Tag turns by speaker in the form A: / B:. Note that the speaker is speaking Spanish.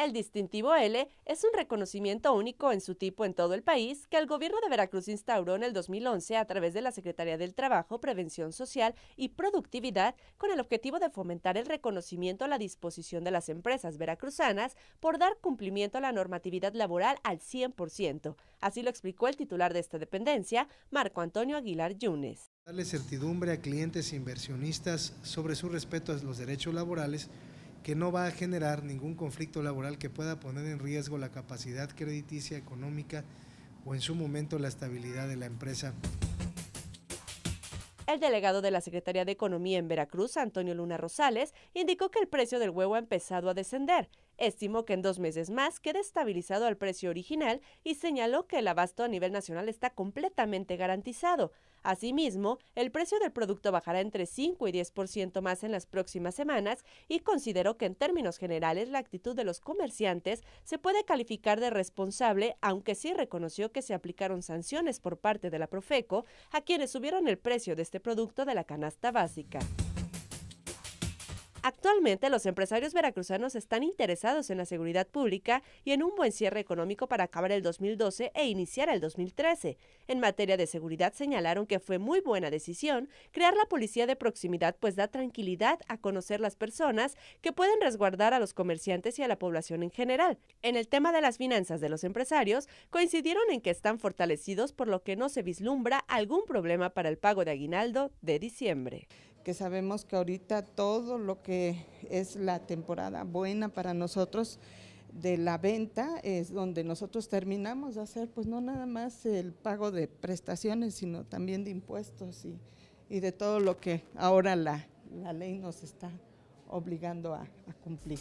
A: El distintivo L es un reconocimiento único en su tipo en todo el país que el gobierno de Veracruz instauró en el 2011 a través de la Secretaría del Trabajo, Prevención Social y Productividad con el objetivo de fomentar el reconocimiento a la disposición de las empresas veracruzanas por dar cumplimiento a la normatividad laboral al 100%. Así lo explicó el titular de esta dependencia, Marco Antonio Aguilar Yunes.
B: Darle certidumbre a clientes e inversionistas sobre su respeto a los derechos laborales que no va a generar ningún conflicto laboral que pueda poner en riesgo la capacidad crediticia económica o en su momento la estabilidad de la empresa.
A: El delegado de la Secretaría de Economía en Veracruz, Antonio Luna Rosales, indicó que el precio del huevo ha empezado a descender, estimó que en dos meses más queda estabilizado al precio original y señaló que el abasto a nivel nacional está completamente garantizado. Asimismo, el precio del producto bajará entre 5 y 10% más en las próximas semanas y consideró que en términos generales la actitud de los comerciantes se puede calificar de responsable, aunque sí reconoció que se aplicaron sanciones por parte de la Profeco a quienes subieron el precio de este producto de la canasta básica. Actualmente los empresarios veracruzanos están interesados en la seguridad pública y en un buen cierre económico para acabar el 2012 e iniciar el 2013. En materia de seguridad señalaron que fue muy buena decisión crear la policía de proximidad pues da tranquilidad a conocer las personas que pueden resguardar a los comerciantes y a la población en general. En el tema de las finanzas de los empresarios coincidieron en que están fortalecidos por lo que no se vislumbra algún problema para el pago de aguinaldo de diciembre que sabemos que ahorita todo lo que es
C: la temporada buena para nosotros de la venta es donde nosotros terminamos de hacer pues no nada más el pago de prestaciones, sino también de impuestos y, de todo lo que ahora la, ley nos está obligando a cumplir.